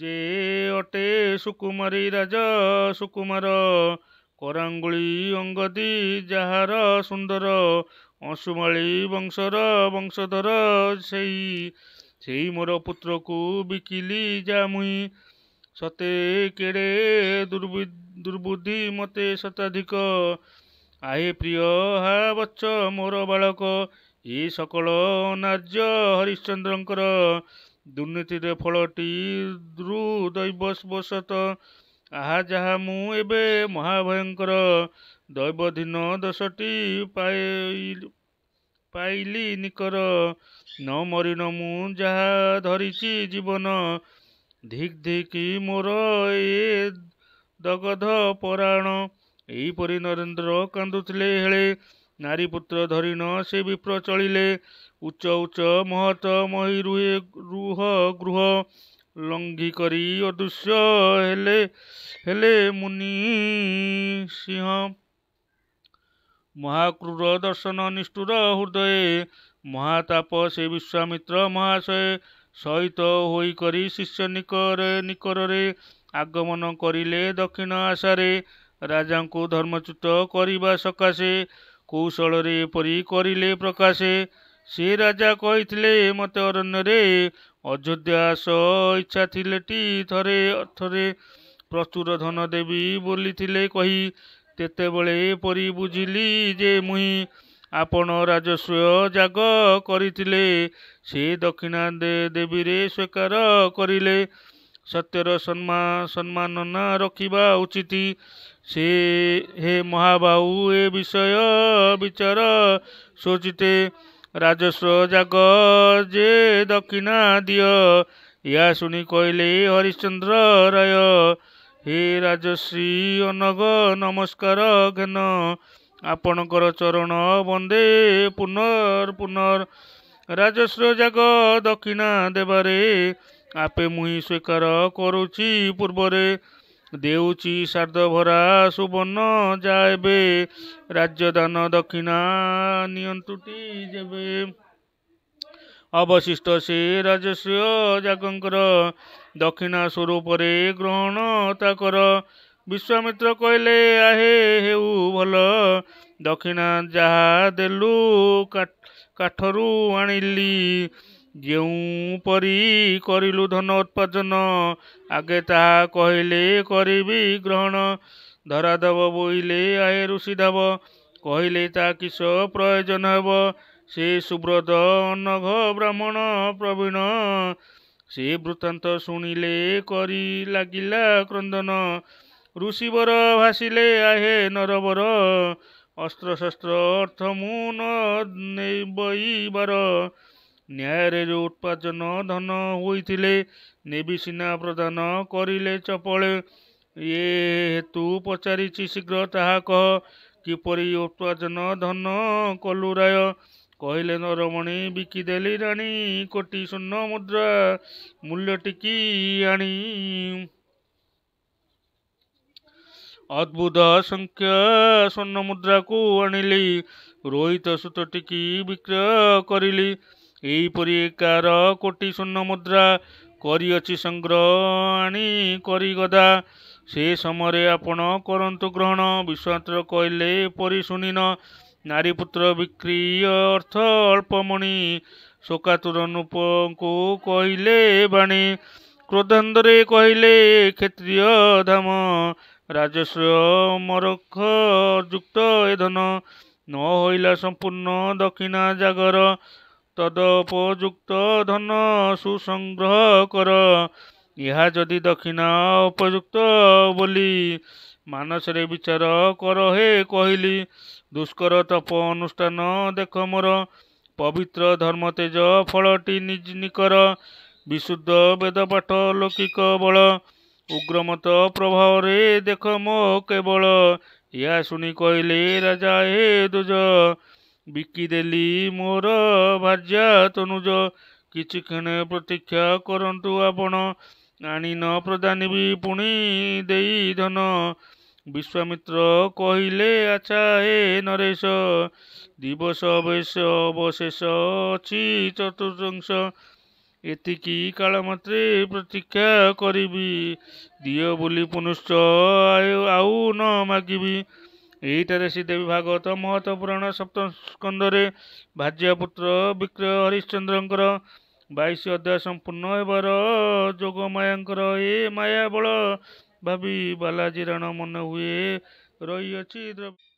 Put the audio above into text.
ଯେ ଅଟେ ସୁକୁମାରୀ ରାଜ ସୁକୁମାର କରାଙ୍ଗୁଳି ଅଙ୍ଗଦି ଯାହାର ସୁନ୍ଦର ଅଂଶୁମାଳି ବଂଶର ବଂଶଧର ସେଇ ସେଇ ମୋର ପୁତ୍ରକୁ ବିକିଲି ଯା ମୁଇଁ ସତେ କେଡ଼େ ଦୁର୍ବି ଦୁର୍ବୁଦ୍ଧି ମୋତେ ଶତାଧିକ ଆହେ ପ୍ରିୟ ହା ବଚ ମୋର ବାଳକ ଏ ସକଳ ନାର୍ଯ୍ୟ ହରିଶ୍ଚନ୍ଦ୍ରଙ୍କର ଦୁର୍ନୀତିରେ ଫଳଟି ଦୁର୍ଦୈବଶବଶତ ଆହା ଯାହା ମୁଁ ଏବେ ମହାଭୟଙ୍କର ଦୈବଧୀନ ଦୋଷଟି ପାଇଲି ନିକର ନ ମରିନ ମୁଁ ଯାହା ଧରିଛି ଜୀବନ ଧିକ୍ ଧିକ୍ ମୋର ଏ ଦଗଧ ପରାଣ ଏହିପରି ନରେନ୍ଦ୍ର କାନ୍ଦୁଥିଲେ ହେଳେ ନାରୀ ପୁତ୍ର ଧରିଣ ସେ ବିପ୍ର ଚଳିଲେ ଉଚ୍ଚ ଉଚ୍ଚ ମହତ ମହି ରୁହେ ରୁହ ଗୃହ ଲଙ୍ଘି କରି ଅଦୃଶ୍ୟ ହେଲେ ହେଲେ ମୁନି ସିଂହ ମହାକ୍ରୁର ଦର୍ଶନ ନିଷ୍ଠୁର ହୃଦୟ ମହାତାପ ସେ ବିଶ୍ୱାମିତ୍ର ମହାଶୟ ସହିତ ହୋଇକରି ଶିଷ୍ୟ ନିକର ନିକରରେ ଆଗମନ କରିଲେ ଦକ୍ଷିଣ ଆଶାରେ ରାଜାଙ୍କୁ ଧର୍ମଚ୍ୟୁତ କରିବା ସକାଶେ କୌଶଳରେ ଏପରି କରିଲେ ପ୍ରକାଶେ ସେ ରାଜା କହିଥିଲେ ମୋତେ ଅରଣ୍ୟରେ ଅଯୋଧ୍ୟା ଆସ ଇଚ୍ଛା ଥିଲେଟି ଥରେ ଥରେ ପ୍ରଚୁର ଧନ ଦେବି ବୋଲିଥିଲେ କହି ତେତେବେଳେ ଏପରି ବୁଝିଲି ଯେ ମୁହିଁ ଆପଣ ରାଜସ୍ୱ ଜାଗ କରିଥିଲେ ସେ ଦକ୍ଷିଣା ଦେବୀରେ ସ୍ୱୀକାର କରିଲେ ସତ୍ୟର ସମ୍ମାନ ସମ୍ମାନନା ରଖିବା ଉଚିତ ସେ ହେ ମହାବାହୁ ଏ ବିଷୟ ବିଚାର ସୋଚିତେ ରାଜସ୍ୱ ଜାଗ ଯେ ଦକ୍ଷିଣା ଦିଅ ଏହା ଶୁଣି କହିଲେ ହରିଶ୍ଚନ୍ଦ୍ର ରାୟ ହେ ରାଜଶ୍ରୀ ଅନଗ ନମସ୍କାର ଘେନ ଆପଣଙ୍କର ଚରଣ ବନ୍ଦେ ପୁନର୍ ପୁନର୍ ରାଜସ୍ୱ ଜାଗ ଦକ୍ଷିଣା ଦେବାରେ ଆପେ ମୁହିଁ ସ୍ୱୀକାର କରୁଛି ପୂର୍ବରେ ଦେଉଛି ଶାରଦଭରା ସୁବର୍ଣ୍ଣ ଯା ଏବେ ରାଜ୍ୟଦାନ ଦକ୍ଷିଣା ନିଅନ୍ତୁଟି ଯେବେ ଅବଶିଷ୍ଟ ସେ ରାଜସ୍ୱ ଯାକଙ୍କର ଦକ୍ଷିଣା ସ୍ୱରୂପରେ ଗ୍ରହଣ ତାକର ବିଶ୍ୱାମିତ୍ର କହିଲେ ଆହେ ହେଉ ଭଲ ଦକ୍ଷିଣା ଯାହା ଦେଲୁ କାଠରୁ ଆଣିଲି ଯେଉଁପରି କରିଲୁ ଧନ ଉତ୍ପାଦନ ଆଗେ ତାହା କହିଲେ କରିବି ଗ୍ରହଣ ଧରାଦେବ ବୋଇଲେ ଆଏ ଋଷି ଦେବ କହିଲେ ତାହା କିସ ପ୍ରୟୋଜନ ହେବ ସେ ସୁବ୍ରତ ଅନଘ ବ୍ରାହ୍ମଣ ପ୍ରବୀଣ ସେ ବୃତ୍ତାନ୍ତ ଶୁଣିଲେ କରି ଲାଗିଲା କ୍ରନ୍ଦନ ଋଷିବର ଭାସିଲେ ଆହେ ନରବର ଅସ୍ତ୍ରଶସ୍ତ୍ର ଅର୍ଥ ମୁଁ ନ ବଇବାର ନ୍ୟାୟରେ ଉତ୍ପାଦନ ଧନ ହୋଇଥିଲେ ନେବି ସିନା ପ୍ରଦାନ କରିଲେ ଚପଳେ ଏ ହେତୁ ପଚାରିଛି ଶୀଘ୍ର ତାହା କହ କିପରି ଉତ୍ପାଦନ ଧନ କଲୁ ରାୟ କହିଲେ ନରମଣି ବିକିଦେଲି ରାଣୀ କୋଟି ଶୂନ୍ୟ ମୁଦ୍ରା ମୂଲ୍ୟ ଟିକି ଆଣି ଅଦ୍ଭୁତ ସଂଖ୍ୟା ସ୍ୱର୍ଣ୍ଣ ମୁଦ୍ରାକୁ ଆଣିଲି ରୋହିତ ସୁତ ଟିକି ବିକ୍ରୟ କରିଲି ଏହିପରି ଏକାର କୋଟି ଶୂନ୍ୟ ମୁଦ୍ରା କରିଅଛି ସଂଗ୍ରହ ଆଣି କରି ଗଦା ସେ ସମୟରେ ଆପଣ କରନ୍ତୁ ଗ୍ରହଣ ବିଶ୍ୱାନ୍ତର କହିଲେ ଏପରି ଶୁଣିନ ନାରୀପୁତ୍ର ବିକ୍ରି ଅର୍ଥ ଅଳ୍ପମଣି ଶୋକାତୁର ନୂପଙ୍କୁ କହିଲେ ବାଣୀ କ୍ରୋଧାନ୍ଧରେ କହିଲେ କ୍ଷେତ୍ରୀୟ ଧାମ ରାଜସ୍ୱ ମରଖ ଯୁକ୍ତ ଏ ଧନ ନ ହୋଇଲା ସମ୍ପୂର୍ଣ୍ଣ ଦକ୍ଷିଣା ଜାଗର ତଦୁପଯୁକ୍ତ ଧନ ସୁସଂଗ୍ରହ କର ଏହା ଯଦି ଦକ୍ଷିଣା ଉପଯୁକ୍ତ ବୋଲି ମାନସରେ ବିଚାର କର ହେ କହିଲି ଦୁଷ୍କର ତପ ଅନୁଷ୍ଠାନ ଦେଖ ମୋର ପବିତ୍ର ଧର୍ମ ତେଜ ଫଳଟି ନିଜ ନିକର ବିଶୁଦ୍ଧ ବେଦପାଠ ଲୌକିକ ବଳ ଉଗ୍ରମତ ପ୍ରଭାବରେ ଦେଖ ମୋ କେବଳ ଏହା ଶୁଣି କହିଲେ ରାଜା ହେ ଦୁଜ ବିକିଦେଲି ମୋର ଭାର୍ଯ୍ୟା ତନୁଜ କିଛିକ୍ଷଣ ପ୍ରତୀକ୍ଷା କରନ୍ତୁ ଆପଣ ଆଣି ନ ପ୍ରଦାନିବି ପୁଣି ଦେଇ ଧନ ବିଶ୍ୱାମିତ୍ର କହିଲେ ଆଚ୍ଛା ହେ ନରେଶ ଦିବସ ଅବଶ୍ୟ ଅବଶେଷ ଅଛି ଚତୁର୍ଥଂଶ ଏତିକି କାଳ ମାତ୍ରେ ପ୍ରତୀକ୍ଷା କରିବି ଦିଅ ବୋଲି ପୁନଶ୍ଚ ଆଉ ନ ମାଗିବି ଏଇଟାରେ ଶ୍ରୀ ଦେବୀ ଭାଗବତ ମହତ ପୁରାଣ ସପ୍ତସ୍କନ୍ଦରେ ଭାଜ୍ୟପୁତ୍ର ବିକ୍ରୟ ହରିଶ୍ଚନ୍ଦ୍ରଙ୍କର ବାଇଶ ଅଧ୍ୟାୟ ସମ୍ପୂର୍ଣ୍ଣ ହେବାର ଯୋଗ ମାୟାଙ୍କର ଏ ମାୟା ବଳ ଭାବି ବାଲାଜୀ ରାଣ ମନେ ହୁଏ ରହିଅଛି